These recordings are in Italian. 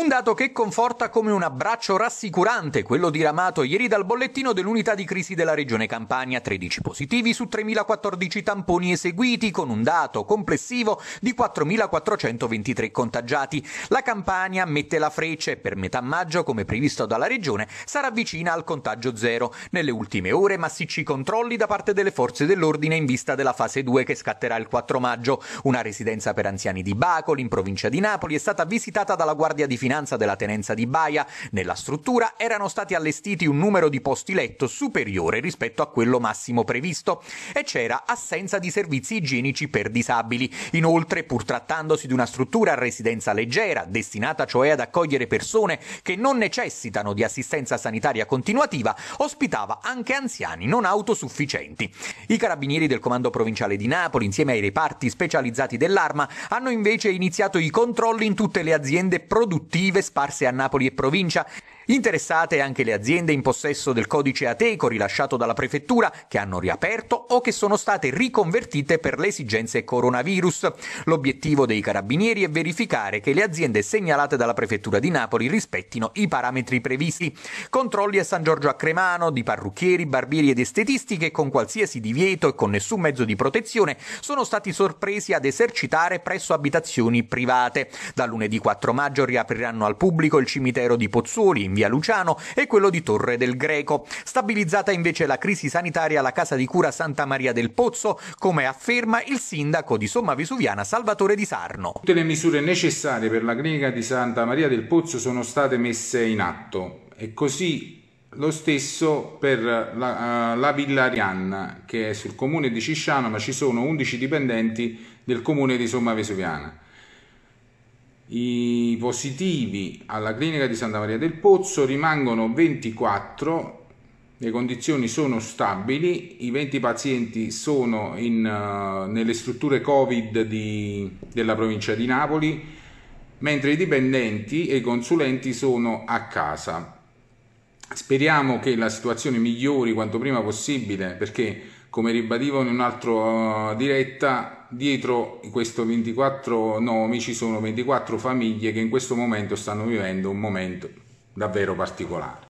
Un dato che conforta come un abbraccio rassicurante quello diramato ieri dal bollettino dell'unità di crisi della regione Campania, 13 positivi su 3.014 tamponi eseguiti con un dato complessivo di 4.423 contagiati. La Campania mette la freccia e per metà maggio, come previsto dalla regione, sarà vicina al contagio zero. Nelle ultime ore massicci controlli da parte delle forze dell'ordine in vista della fase 2 che scatterà il 4 maggio. Una residenza per anziani di Bacoli in provincia di Napoli è stata visitata dalla Guardia di Finanza finanza della tenenza di Baia, nella struttura erano stati allestiti un numero di posti letto superiore rispetto a quello massimo previsto e c'era assenza di servizi igienici per disabili. Inoltre, pur trattandosi di una struttura a residenza leggera, destinata cioè ad accogliere persone che non necessitano di assistenza sanitaria continuativa, ospitava anche anziani non autosufficienti. I carabinieri del Comando Provinciale di Napoli, insieme ai reparti specializzati dell'arma, hanno invece iniziato i controlli in tutte le aziende produttive attive sparse a Napoli e provincia Interessate anche le aziende in possesso del codice Ateco rilasciato dalla prefettura che hanno riaperto o che sono state riconvertite per le esigenze coronavirus. L'obiettivo dei carabinieri è verificare che le aziende segnalate dalla prefettura di Napoli rispettino i parametri previsti. Controlli a San Giorgio a Cremano di parrucchieri, barbieri ed estetisti che con qualsiasi divieto e con nessun mezzo di protezione sono stati sorpresi ad esercitare presso abitazioni private. Da lunedì 4 maggio riapriranno al pubblico il cimitero di Pozzuoli in via Luciano e quello di Torre del Greco. Stabilizzata invece la crisi sanitaria alla casa di cura Santa Maria del Pozzo, come afferma il sindaco di Somma Vesuviana Salvatore Di Sarno. Tutte le misure necessarie per la clinica di Santa Maria del Pozzo sono state messe in atto e così lo stesso per la, eh, la Villa Arianna che è sul comune di Cisciano ma ci sono 11 dipendenti del comune di Somma Vesuviana. I positivi alla clinica di Santa Maria del Pozzo rimangono 24, le condizioni sono stabili, i 20 pazienti sono in, eh, nelle strutture Covid di, della provincia di Napoli, mentre i dipendenti e i consulenti sono a casa. Speriamo che la situazione migliori quanto prima possibile perché, come ribadivo in un'altra eh, diretta, dietro questi 24 nomi ci sono 24 famiglie che in questo momento stanno vivendo un momento davvero particolare.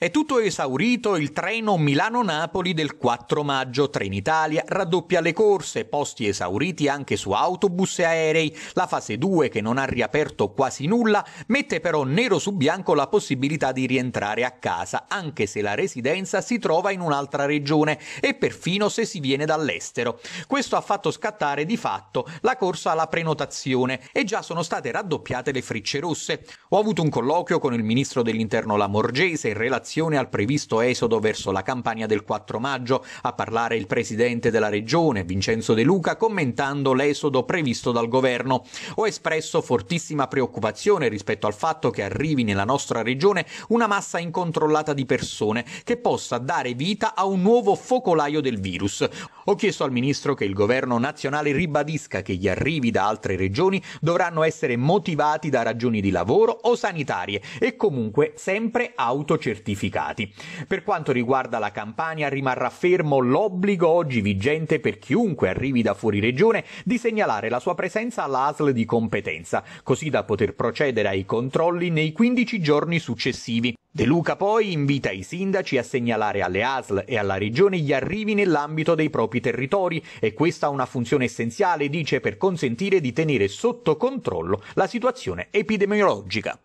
È tutto esaurito il treno Milano-Napoli del 4 maggio. Trenitalia raddoppia le corse, posti esauriti anche su autobus e aerei. La fase 2, che non ha riaperto quasi nulla, mette però nero su bianco la possibilità di rientrare a casa, anche se la residenza si trova in un'altra regione e perfino se si viene dall'estero. Questo ha fatto scattare di fatto la corsa alla prenotazione e già sono state raddoppiate le frecce rosse. Ho avuto un colloquio con il ministro dell'interno Lamorgese in relazione preparazione al previsto esodo verso la campagna del 4 maggio, a parlare il presidente della regione, Vincenzo De Luca, commentando l'esodo previsto dal governo. Ho espresso fortissima preoccupazione rispetto al fatto che arrivi nella nostra regione una massa incontrollata di persone che possa dare vita a un nuovo focolaio del virus. Ho chiesto al ministro che il governo nazionale ribadisca che gli arrivi da altre regioni dovranno essere motivati da ragioni di lavoro o sanitarie e comunque sempre autocertificati certificati. Per quanto riguarda la Campania rimarrà fermo l'obbligo oggi vigente per chiunque arrivi da fuori regione di segnalare la sua presenza all'ASL di competenza, così da poter procedere ai controlli nei 15 giorni successivi. De Luca poi invita i sindaci a segnalare alle ASL e alla regione gli arrivi nell'ambito dei propri territori e questa ha una funzione essenziale, dice, per consentire di tenere sotto controllo la situazione epidemiologica.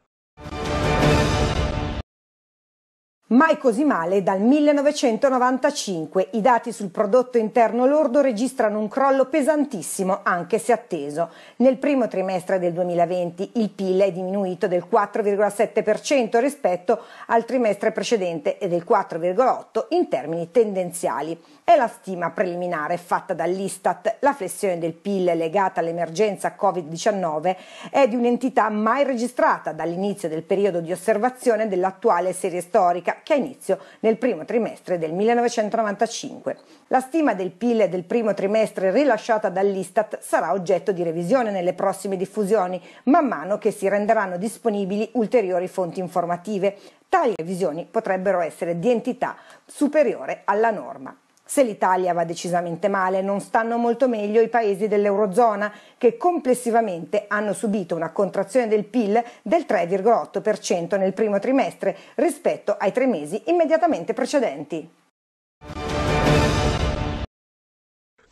mai così male dal 1995. I dati sul prodotto interno lordo registrano un crollo pesantissimo, anche se atteso. Nel primo trimestre del 2020 il PIL è diminuito del 4,7% rispetto al trimestre precedente e del 4,8% in termini tendenziali. È la stima preliminare fatta dall'Istat. La flessione del PIL legata all'emergenza Covid-19 è di un'entità mai registrata dall'inizio del periodo di osservazione dell'attuale serie storica che ha inizio nel primo trimestre del 1995. La stima del PIL del primo trimestre rilasciata dall'Istat sarà oggetto di revisione nelle prossime diffusioni, man mano che si renderanno disponibili ulteriori fonti informative. Tali revisioni potrebbero essere di entità superiore alla norma. Se l'Italia va decisamente male, non stanno molto meglio i paesi dell'Eurozona, che complessivamente hanno subito una contrazione del PIL del 3,8% nel primo trimestre rispetto ai tre mesi immediatamente precedenti.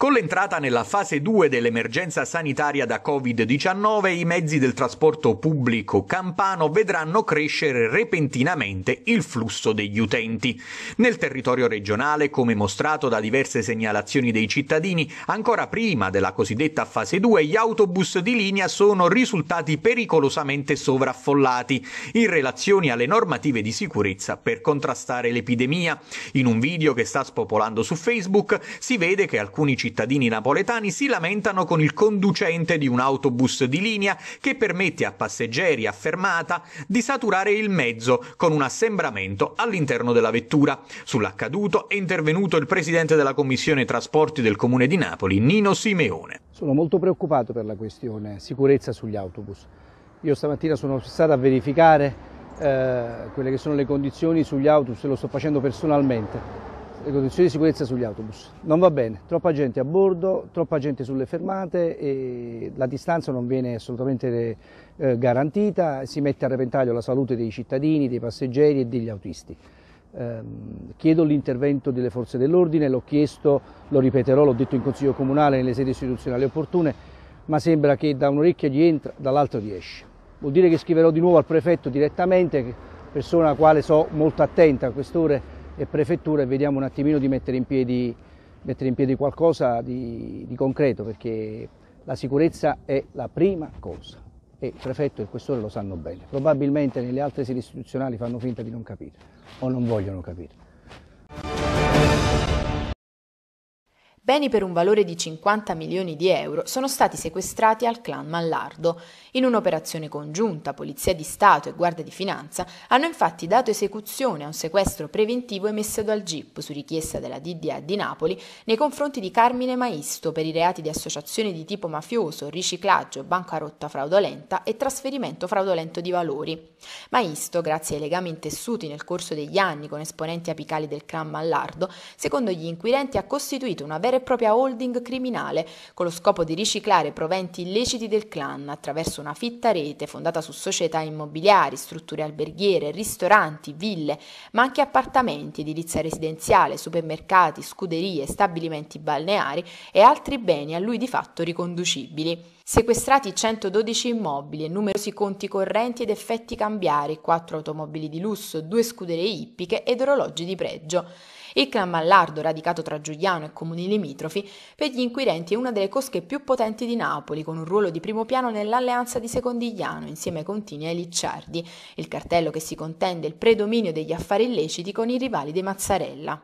Con l'entrata nella fase 2 dell'emergenza sanitaria da Covid-19, i mezzi del trasporto pubblico campano vedranno crescere repentinamente il flusso degli utenti. Nel territorio regionale, come mostrato da diverse segnalazioni dei cittadini, ancora prima della cosiddetta fase 2, gli autobus di linea sono risultati pericolosamente sovraffollati in relazione alle normative di sicurezza per contrastare l'epidemia. In un video che sta spopolando su Facebook si vede che alcuni cittadini cittadini napoletani si lamentano con il conducente di un autobus di linea che permette a passeggeri a fermata di saturare il mezzo con un assembramento all'interno della vettura. Sull'accaduto è intervenuto il presidente della Commissione Trasporti del Comune di Napoli, Nino Simeone. Sono molto preoccupato per la questione sicurezza sugli autobus. Io stamattina sono stato a verificare eh, quelle che sono le condizioni sugli autobus e lo sto facendo personalmente le condizioni di sicurezza sugli autobus. Non va bene, troppa gente a bordo, troppa gente sulle fermate e la distanza non viene assolutamente eh, garantita, si mette a repentaglio la salute dei cittadini, dei passeggeri e degli autisti. Eh, chiedo l'intervento delle forze dell'ordine, l'ho chiesto, lo ripeterò, l'ho detto in Consiglio Comunale, nelle sedi istituzionali opportune, ma sembra che da un'orecchia gli entra, dall'altro gli esce. Vuol dire che scriverò di nuovo al prefetto direttamente, persona a quale so molto attenta a quest'ora, e prefettura e vediamo un attimino di mettere in piedi, mettere in piedi qualcosa di, di concreto perché la sicurezza è la prima cosa e il prefetto e il questore lo sanno bene. Probabilmente nelle altre sedi istituzionali fanno finta di non capire o non vogliono capire. beni per un valore di 50 milioni di euro sono stati sequestrati al clan Mallardo. In un'operazione congiunta, Polizia di Stato e Guardia di Finanza hanno infatti dato esecuzione a un sequestro preventivo emesso dal GIP su richiesta della DDA di Napoli nei confronti di Carmine Maisto per i reati di associazione di tipo mafioso, riciclaggio, bancarotta fraudolenta e trasferimento fraudolento di valori. Maisto, grazie ai legami intessuti nel corso degli anni con esponenti apicali del clan Mallardo, secondo gli inquirenti ha costituito una vera vera e propria holding criminale, con lo scopo di riciclare proventi illeciti del clan attraverso una fitta rete fondata su società immobiliari, strutture alberghiere, ristoranti, ville, ma anche appartamenti, edilizia residenziale, supermercati, scuderie, stabilimenti balneari e altri beni a lui di fatto riconducibili. Sequestrati 112 immobili e numerosi conti correnti ed effetti cambiari, quattro automobili di lusso, due scuderie ippiche ed orologi di pregio. Il clan Mallardo, radicato tra Giuliano e comuni limitrofi, per gli inquirenti è una delle cosche più potenti di Napoli, con un ruolo di primo piano nell'alleanza di Secondigliano, insieme ai Contini e ai Licciardi, il cartello che si contende il predominio degli affari illeciti con i rivali dei Mazzarella.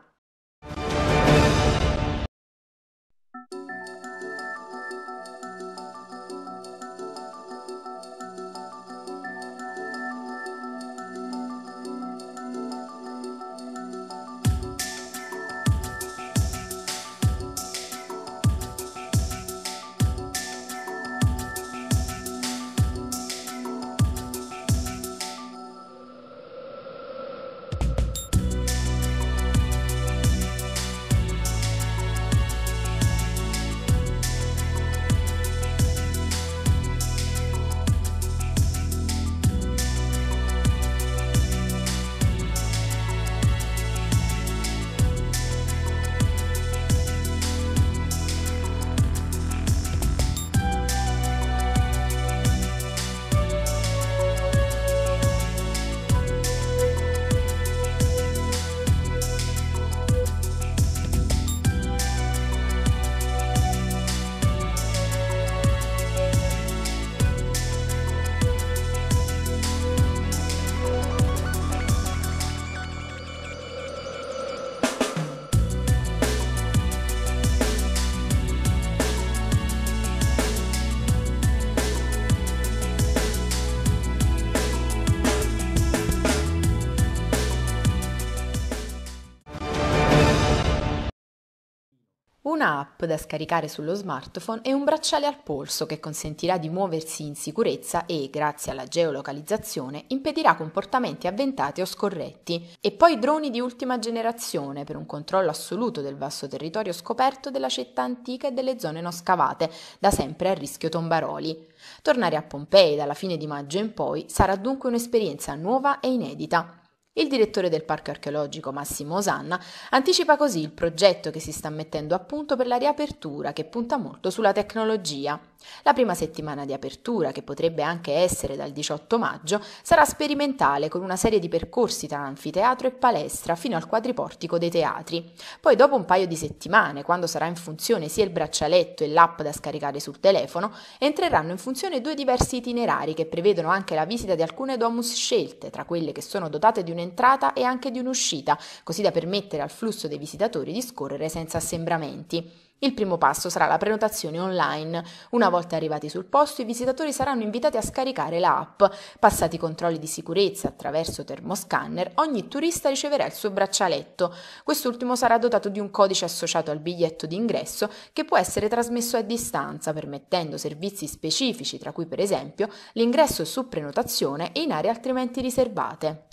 un'app da scaricare sullo smartphone e un bracciale al polso che consentirà di muoversi in sicurezza e, grazie alla geolocalizzazione, impedirà comportamenti avventati o scorretti. E poi droni di ultima generazione per un controllo assoluto del vasto territorio scoperto della città antica e delle zone non scavate, da sempre a rischio tombaroli. Tornare a Pompei dalla fine di maggio in poi sarà dunque un'esperienza nuova e inedita. Il direttore del parco archeologico Massimo Osanna anticipa così il progetto che si sta mettendo a punto per la riapertura che punta molto sulla tecnologia la prima settimana di apertura, che potrebbe anche essere dal 18 maggio, sarà sperimentale con una serie di percorsi tra anfiteatro e palestra fino al quadriportico dei teatri. Poi dopo un paio di settimane, quando sarà in funzione sia il braccialetto e l'app da scaricare sul telefono, entreranno in funzione due diversi itinerari che prevedono anche la visita di alcune domus scelte, tra quelle che sono dotate di un'entrata e anche di un'uscita, così da permettere al flusso dei visitatori di scorrere senza assembramenti. Il primo passo sarà la prenotazione online. Una volta arrivati sul posto, i visitatori saranno invitati a scaricare l'app. Passati i controlli di sicurezza attraverso termoscanner, ogni turista riceverà il suo braccialetto. Quest'ultimo sarà dotato di un codice associato al biglietto d'ingresso che può essere trasmesso a distanza, permettendo servizi specifici, tra cui per esempio l'ingresso su prenotazione e in aree altrimenti riservate.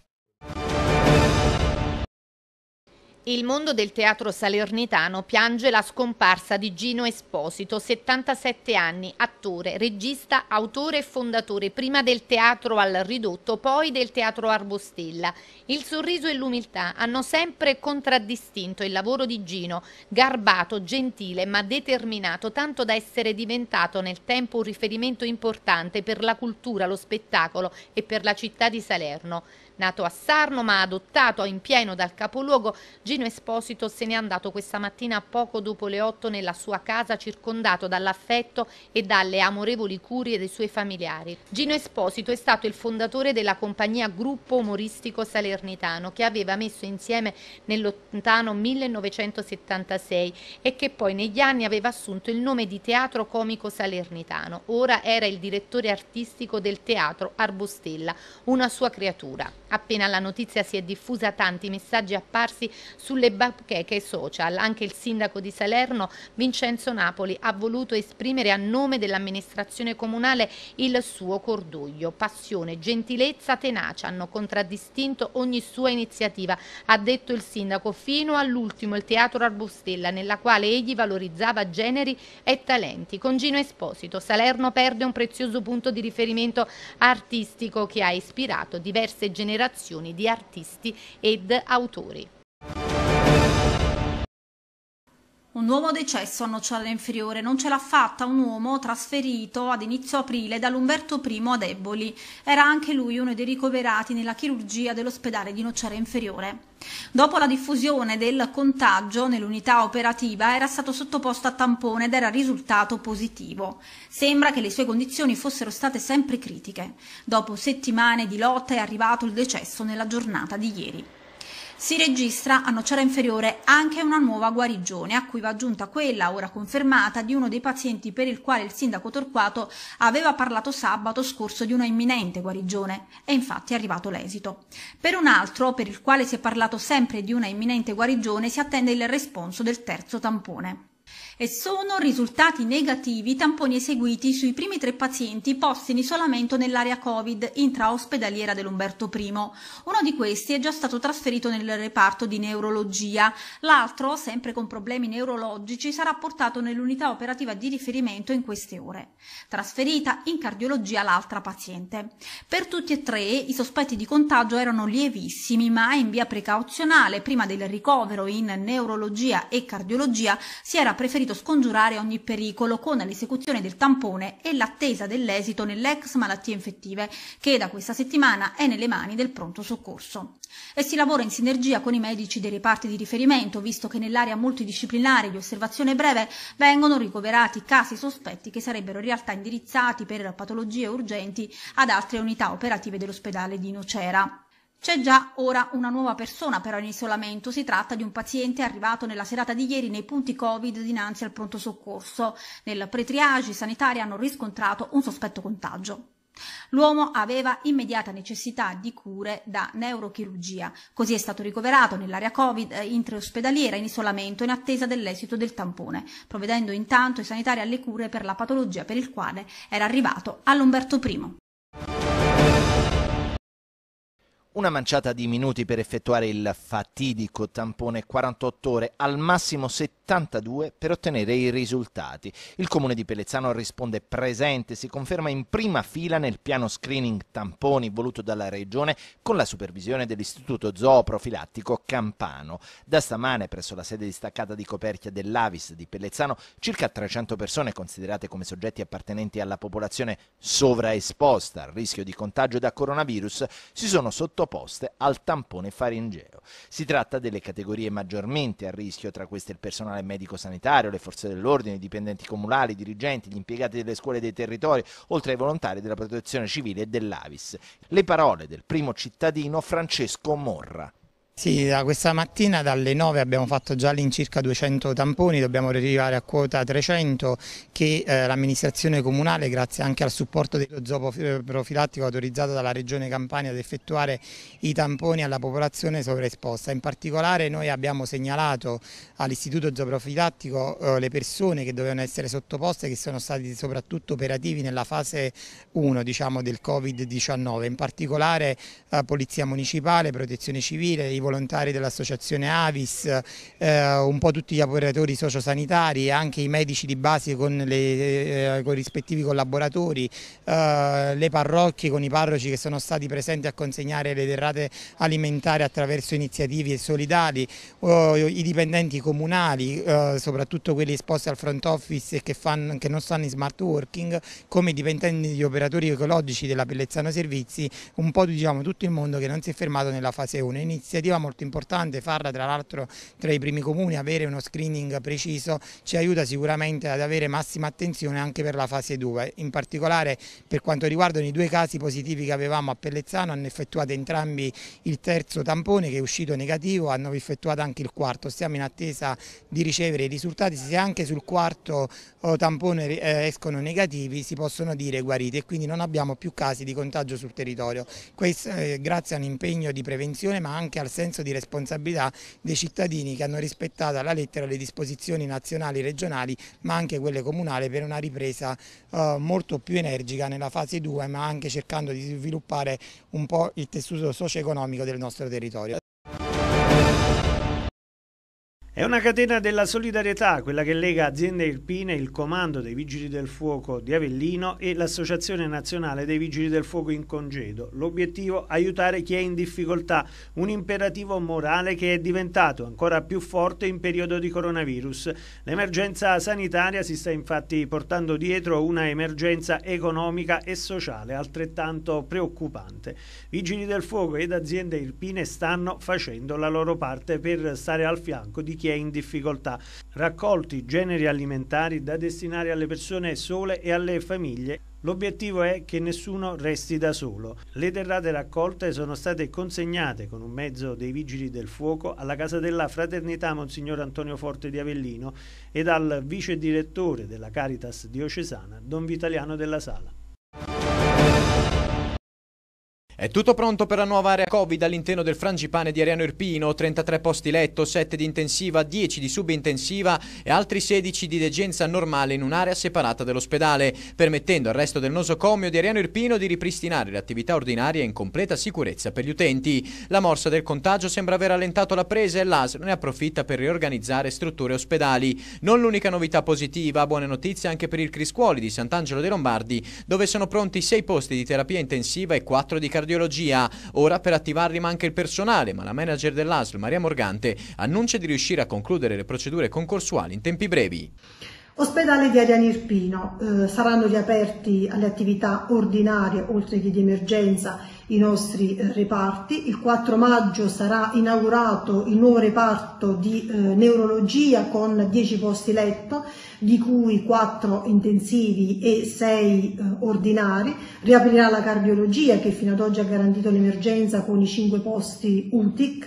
Il mondo del teatro salernitano piange la scomparsa di Gino Esposito, 77 anni, attore, regista, autore e fondatore prima del teatro al ridotto, poi del teatro Arbostella. Il sorriso e l'umiltà hanno sempre contraddistinto il lavoro di Gino, garbato, gentile ma determinato, tanto da essere diventato nel tempo un riferimento importante per la cultura, lo spettacolo e per la città di Salerno. Nato a Sarno ma adottato in pieno dal capoluogo, Gino Esposito se n'è andato questa mattina poco dopo le 8 nella sua casa circondato dall'affetto e dalle amorevoli curie dei suoi familiari. Gino Esposito è stato il fondatore della compagnia Gruppo Umoristico Salernitano che aveva messo insieme nel lontano 1976 e che poi negli anni aveva assunto il nome di Teatro Comico Salernitano. Ora era il direttore artistico del Teatro Arbostella, una sua creatura. Appena la notizia si è diffusa tanti messaggi apparsi sulle bacheche social. Anche il sindaco di Salerno, Vincenzo Napoli, ha voluto esprimere a nome dell'amministrazione comunale il suo cordoglio. Passione, gentilezza, tenacia hanno contraddistinto ogni sua iniziativa, ha detto il sindaco, fino all'ultimo il Teatro Arbustella, nella quale egli valorizzava generi e talenti. Con Gino Esposito, Salerno perde un prezioso punto di riferimento artistico che ha ispirato diverse generazioni collaborazioni di artisti ed autori. Un uomo decesso a Nocciolana Inferiore, non ce l'ha fatta un uomo trasferito ad inizio aprile dall'Umberto I ad Eboli. Era anche lui uno dei ricoverati nella chirurgia dell'ospedale di Nocciolana Inferiore. Dopo la diffusione del contagio nell'unità operativa era stato sottoposto a tampone ed era risultato positivo. Sembra che le sue condizioni fossero state sempre critiche. Dopo settimane di lotta è arrivato il decesso nella giornata di ieri. Si registra a Nocera Inferiore anche una nuova guarigione, a cui va aggiunta quella, ora confermata, di uno dei pazienti per il quale il sindaco Torquato aveva parlato sabato scorso di una imminente guarigione. E infatti è arrivato l'esito. Per un altro, per il quale si è parlato sempre di una imminente guarigione, si attende il responso del terzo tampone e sono risultati negativi i tamponi eseguiti sui primi tre pazienti posti in isolamento nell'area Covid intraospedaliera dell'Umberto I. Uno di questi è già stato trasferito nel reparto di neurologia, l'altro, sempre con problemi neurologici, sarà portato nell'unità operativa di riferimento in queste ore. Trasferita in cardiologia l'altra paziente. Per tutti e tre i sospetti di contagio erano lievissimi, ma in via precauzionale, prima del ricovero in neurologia e cardiologia, si era preferito preferito scongiurare ogni pericolo con l'esecuzione del tampone e l'attesa dell'esito nell'ex malattie infettive, che da questa settimana è nelle mani del pronto soccorso. E si lavora in sinergia con i medici dei reparti di riferimento, visto che nell'area multidisciplinare di osservazione breve vengono ricoverati casi sospetti che sarebbero in realtà indirizzati per patologie urgenti ad altre unità operative dell'ospedale di Nocera. C'è già ora una nuova persona però in isolamento, si tratta di un paziente arrivato nella serata di ieri nei punti Covid dinanzi al pronto soccorso. Nel pretriage i sanitari hanno riscontrato un sospetto contagio. L'uomo aveva immediata necessità di cure da neurochirurgia, così è stato ricoverato nell'area Covid eh, intraospedaliera in isolamento in attesa dell'esito del tampone, provvedendo intanto i sanitari alle cure per la patologia per il quale era arrivato all'Umberto I. una manciata di minuti per effettuare il fatidico tampone 48 ore, al massimo 72 per ottenere i risultati. Il comune di Pellezzano risponde presente, si conferma in prima fila nel piano screening tamponi voluto dalla regione con la supervisione dell'Istituto Zooprofilattico Campano. Da stamane presso la sede distaccata di Coperchia dell'Avis di Pellezzano circa 300 persone considerate come soggetti appartenenti alla popolazione sovraesposta al rischio di contagio da coronavirus si sono sottoposte sottoposte al tampone faringeo. Si tratta delle categorie maggiormente a rischio, tra queste il personale medico-sanitario, le forze dell'ordine, i dipendenti comunali, i dirigenti, gli impiegati delle scuole dei territori, oltre ai volontari della protezione civile e dell'Avis. Le parole del primo cittadino Francesco Morra. Sì, da questa mattina dalle 9 abbiamo fatto già all'incirca 200 tamponi, dobbiamo arrivare a quota 300 che eh, l'amministrazione comunale, grazie anche al supporto dello zoopo eh, profilattico autorizzato dalla Regione Campania ad effettuare i tamponi alla popolazione sovraesposta. In particolare noi abbiamo segnalato all'istituto zooprofilattico eh, le persone che dovevano essere sottoposte che sono stati soprattutto operativi nella fase 1 diciamo, del Covid-19, in particolare eh, Polizia Municipale, Protezione Civile, i volontari dell'associazione Avis, eh, un po' tutti gli operatori sociosanitari, anche i medici di base con, le, eh, con i rispettivi collaboratori, eh, le parrocchie con i parroci che sono stati presenti a consegnare le derrate alimentari attraverso iniziative solidali, i dipendenti comunali, eh, soprattutto quelli esposti al front office e che, fanno, che non stanno in smart working, come i dipendenti di operatori ecologici della Pellezzano Servizi, un po' diciamo tutto il mondo che non si è fermato nella fase 1, iniziativa iniziativa molto importante, farla tra l'altro tra i primi comuni, avere uno screening preciso ci aiuta sicuramente ad avere massima attenzione anche per la fase 2, in particolare per quanto riguardano i due casi positivi che avevamo a Pellezzano hanno effettuato entrambi il terzo tampone che è uscito negativo, hanno effettuato anche il quarto, stiamo in attesa di ricevere i risultati, se anche sul quarto oh, tampone eh, escono negativi si possono dire guariti e quindi non abbiamo più casi di contagio sul territorio, questo eh, grazie a un impegno di prevenzione ma anche al senso senso di responsabilità dei cittadini che hanno rispettato alla lettera le disposizioni nazionali e regionali ma anche quelle comunali per una ripresa eh, molto più energica nella fase 2 ma anche cercando di sviluppare un po' il tessuto socio-economico del nostro territorio. È una catena della solidarietà, quella che lega aziende irpine, il comando dei Vigili del Fuoco di Avellino e l'Associazione Nazionale dei Vigili del Fuoco in congedo. L'obiettivo è aiutare chi è in difficoltà, un imperativo morale che è diventato ancora più forte in periodo di coronavirus. L'emergenza sanitaria si sta infatti portando dietro una emergenza economica e sociale altrettanto preoccupante. Vigili del Fuoco ed aziende irpine stanno facendo la loro parte per stare al fianco di chi chi è in difficoltà, raccolti generi alimentari da destinare alle persone sole e alle famiglie L'obiettivo è che nessuno resti da solo. Le derrate raccolte sono state consegnate con un mezzo dei vigili del fuoco alla casa della fraternità Monsignor Antonio Forte di Avellino e al vice direttore della Caritas diocesana, Don Vitaliano della Sala. È tutto pronto per la nuova area Covid all'interno del frangipane di Ariano Irpino, 33 posti letto, 7 di intensiva, 10 di subintensiva e altri 16 di degenza normale in un'area separata dell'ospedale, permettendo al resto del nosocomio di Ariano Irpino di ripristinare le attività ordinarie in completa sicurezza per gli utenti. La morsa del contagio sembra aver allentato la presa e l'ASL ne approfitta per riorganizzare strutture ospedali. Non l'unica novità positiva, buone notizie anche per il Criscuoli di Sant'Angelo dei Lombardi, dove sono pronti 6 posti di terapia intensiva e 4 di cardiologia cardiologia. Ora per attivarli manca il personale, ma la manager dell'ASL, Maria Morgante, annuncia di riuscire a concludere le procedure concorsuali in tempi brevi. Ospedale di Ariani Irpino, eh, saranno riaperti alle attività ordinarie oltre che di emergenza i nostri eh, reparti. Il 4 maggio sarà inaugurato il nuovo reparto di eh, neurologia con 10 posti letto, di cui 4 intensivi e 6 eh, ordinari. Riaprirà la cardiologia che fino ad oggi ha garantito l'emergenza con i 5 posti UTIC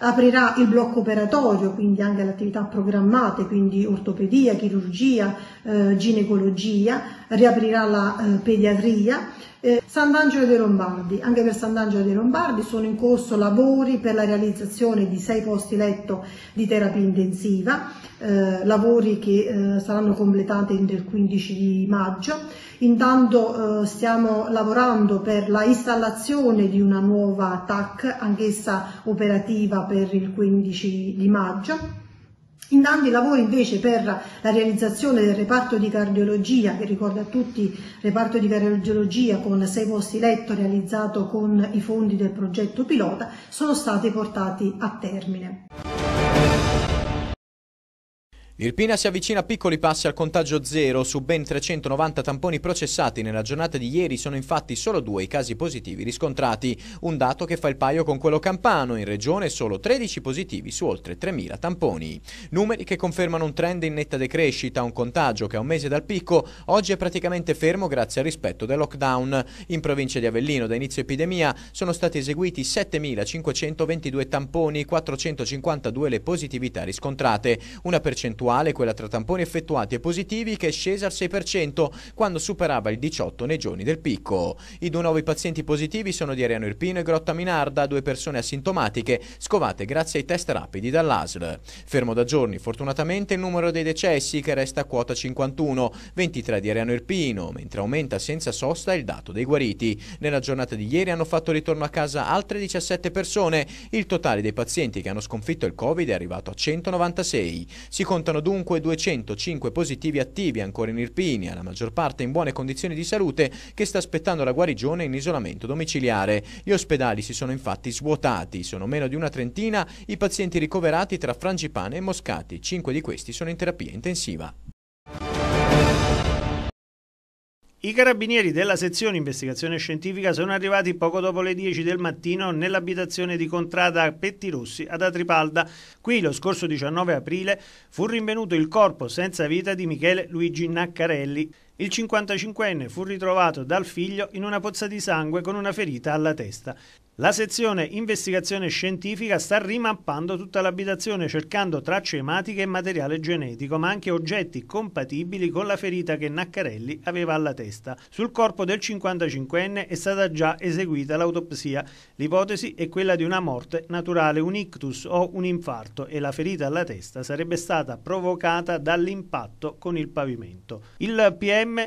aprirà il blocco operatorio, quindi anche le attività programmate, quindi ortopedia, chirurgia, eh, ginecologia, riaprirà la eh, pediatria, eh, Sant'Angelo dei Lombardi, anche per Sant'Angelo dei Lombardi sono in corso lavori per la realizzazione di sei posti letto di terapia intensiva, eh, lavori che eh, saranno completati entro il 15 di maggio. Intanto eh, stiamo lavorando per la installazione di una nuova TAC, anch'essa operativa per il 15 di maggio Intanto i lavori invece per la realizzazione del reparto di cardiologia, che ricordo a tutti reparto di cardiologia con sei posti letto realizzato con i fondi del progetto pilota, sono stati portati a termine. L'Irpina si avvicina a piccoli passi al contagio zero, su ben 390 tamponi processati nella giornata di ieri sono infatti solo due i casi positivi riscontrati, un dato che fa il paio con quello campano, in regione solo 13 positivi su oltre 3.000 tamponi. Numeri che confermano un trend in netta decrescita, un contagio che a un mese dal picco oggi è praticamente fermo grazie al rispetto del lockdown. In provincia di Avellino da inizio epidemia sono stati eseguiti 7.522 tamponi, 452 le positività riscontrate, una percentuale percentuale, quella tra tamponi effettuati e positivi, che è scesa al 6% quando superava il 18% nei giorni del picco. I due nuovi pazienti positivi sono di Ariano Irpino e Grotta Minarda, due persone asintomatiche scovate grazie ai test rapidi dall'ASL. Fermo da giorni, fortunatamente, il numero dei decessi che resta a quota 51, 23 di Ariano Irpino, mentre aumenta senza sosta il dato dei guariti. Nella giornata di ieri hanno fatto ritorno a casa altre 17 persone. Il totale dei pazienti che hanno sconfitto il Covid è arrivato a 196. Si contano risultano dunque 205 positivi attivi ancora in Irpinia, la maggior parte in buone condizioni di salute, che sta aspettando la guarigione in isolamento domiciliare. Gli ospedali si sono infatti svuotati, sono meno di una trentina i pazienti ricoverati tra Frangipane e Moscati, 5 di questi sono in terapia intensiva. I carabinieri della sezione investigazione scientifica sono arrivati poco dopo le 10 del mattino nell'abitazione di Contrada Pettirossi ad Atripalda. Qui lo scorso 19 aprile fu rinvenuto il corpo senza vita di Michele Luigi Naccarelli. Il 55enne fu ritrovato dal figlio in una pozza di sangue con una ferita alla testa. La sezione investigazione scientifica sta rimappando tutta l'abitazione cercando tracce ematiche e materiale genetico, ma anche oggetti compatibili con la ferita che Naccarelli aveva alla testa. Sul corpo del 55enne è stata già eseguita l'autopsia. L'ipotesi è quella di una morte naturale, un ictus o un infarto e la ferita alla testa sarebbe stata provocata dall'impatto con il pavimento. Il PM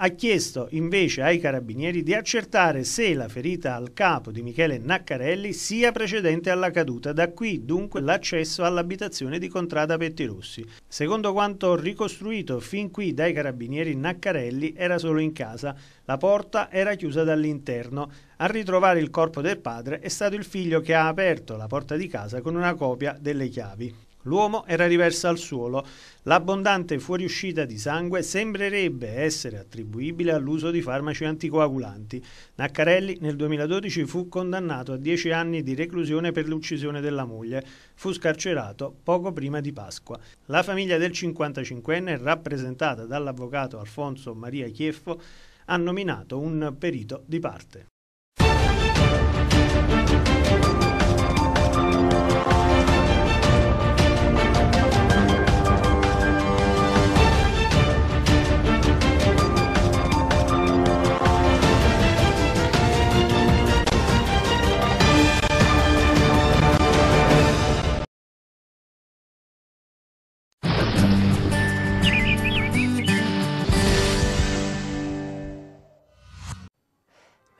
ha chiesto invece ai carabinieri di accertare se la ferita al capo di Michele Naccarelli sia precedente alla caduta, da qui dunque l'accesso all'abitazione di Contrada Pettirossi. Secondo quanto ricostruito fin qui dai carabinieri Naccarelli era solo in casa, la porta era chiusa dall'interno. A ritrovare il corpo del padre è stato il figlio che ha aperto la porta di casa con una copia delle chiavi. L'uomo era riverso al suolo. L'abbondante fuoriuscita di sangue sembrerebbe essere attribuibile all'uso di farmaci anticoagulanti. Naccarelli nel 2012 fu condannato a 10 anni di reclusione per l'uccisione della moglie. Fu scarcerato poco prima di Pasqua. La famiglia del 55enne, rappresentata dall'avvocato Alfonso Maria Chieffo, ha nominato un perito di parte.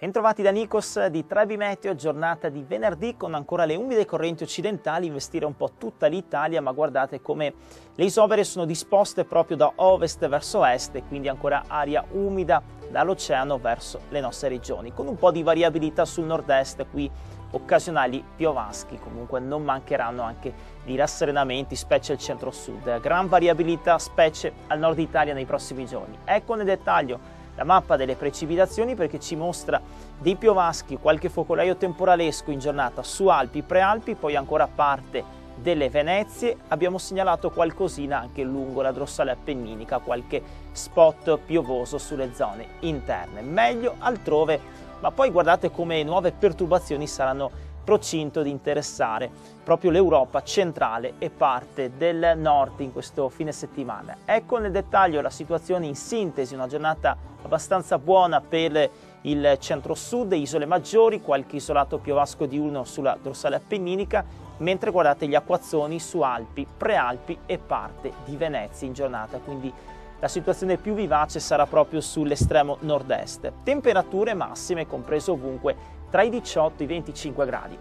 Bentrovati da Nikos di Trevi Meteo, giornata di venerdì con ancora le umide correnti occidentali, investire un po' tutta l'Italia, ma guardate come le isovere sono disposte proprio da ovest verso est, quindi ancora aria umida dall'oceano verso le nostre regioni, con un po' di variabilità sul nord-est, qui occasionali piovaschi, comunque non mancheranno anche di rasserenamenti, specie al centro-sud, gran variabilità specie al nord Italia nei prossimi giorni. Ecco nel dettaglio la mappa delle precipitazioni perché ci mostra dei piovaschi, qualche focolaio temporalesco in giornata su Alpi, Prealpi, poi ancora parte delle Venezie, abbiamo segnalato qualcosina anche lungo la drossale appenninica, qualche spot piovoso sulle zone interne, meglio altrove, ma poi guardate come nuove perturbazioni saranno procinto di interessare proprio l'Europa centrale e parte del nord in questo fine settimana. Ecco nel dettaglio la situazione in sintesi, una giornata abbastanza buona per il centro-sud, isole maggiori, qualche isolato piovasco di uno sulla dorsale appenninica, mentre guardate gli acquazzoni su Alpi, Prealpi e parte di Venezia in giornata, quindi la situazione più vivace sarà proprio sull'estremo nord-est. Temperature massime compreso ovunque tra i 18 e i 25 gradi.